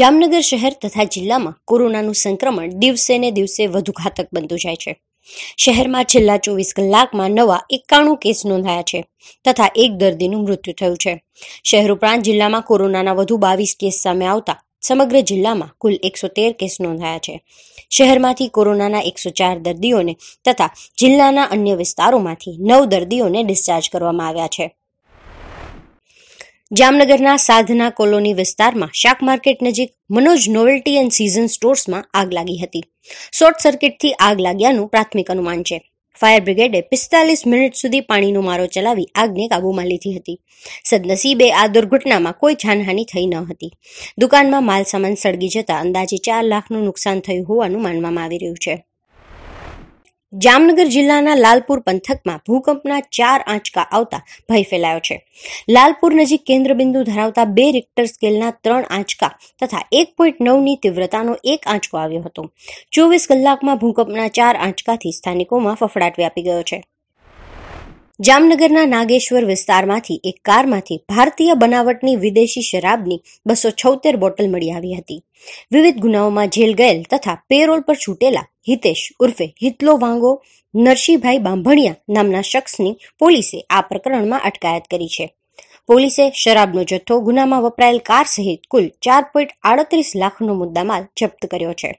જામનગર શહેર તથા જિલ્લામાં કોરોનાનું સંક્રમણ દિવસે ને દિવસે વધુ ઘાતક બનતું જાય છે શહેરમાં છેલ્લા ચોવીસ કલાકમાં નવા એકાણું કેસ નોંધાયા છે તથા એક દર્દીનું મૃત્યુ થયું છે શહેર ઉપરાંત જિલ્લામાં કોરોનાના વધુ બાવીસ કેસ સામે આવતા સમગ્ર જિલ્લામાં કુલ એકસો તેર કેસ નોંધાયા છે શહેરમાંથી કોરોનાના એકસો ચાર દર્દીઓને તથા જિલ્લાના અન્ય વિસ્તારોમાંથી નવ દર્દીઓને ડિસ્ચાર્જ કરવામાં આવ્યા છે જામનગરના સાધના કોલોની વિસ્તારમાં શાક માર્કેટ નજીક મનોજ નોવેલ્ટી એન્ડ સિઝન સ્ટોર્સમાં આગ લાગી હતી શોર્ટ સર્કિટથી આગ લાગ્યાનું પ્રાથમિક અનુમાન છે ફાયર બ્રિગેડે પિસ્તાલીસ મિનિટ સુધી પાણીનો મારો ચલાવી આગને કાબૂમાં લીધી હતી સદનસીબે આ દુર્ઘટનામાં કોઈ જાનહાનિ થઈ ન હતી દુકાનમાં માલસામાન સળગી જતા અંદાજે ચાર લાખનું નુકસાન થયું હોવાનું માનવામાં આવી રહ્યું છે જામનગર જિલ્લાના લાલપુર પંથકમાં ભૂકંપના ચાર આંચકા આવતા ભય ફેલાયો છે લાલપુર નજીક કેન્દ્રબિંદુ ધરાવતા બે રિક્ટર સ્કેલના ત્રણ આંચકા તથા એક પોઈન્ટ નવની તીવ્રતાનો એક આંચકો આવ્યો હતો ચોવીસ કલાકમાં ભૂકંપના ચાર આંચકાથી સ્થાનિકોમાં ફફડાટ વ્યાપી ગયો છે જામનગરના નાગેશ્વર વિસ્તારમાંથી એક કારમાંથી ભારતીય બનાવટની વિદેશી શરાબની બસો છોતેર બોટલ મળી આવી હતી વિવિધ ગુનાઓમાં જેલ ગયેલ તથા પેરોલ પર છૂટેલા હિતેશ ઉર્ફે હિતલો વાંગો નરસિંહભાઈ બાંભણિયા નામના શખ્સની પોલીસે આ પ્રકરણમાં અટકાયત કરી છે પોલીસે શરાબનો જથ્થો ગુનામાં વપરાયેલ કાર સહિત કુલ ચાર પોઈન્ટ આડત્રીસ લાખનો મુદ્દામાલ જપ્ત કર્યો છે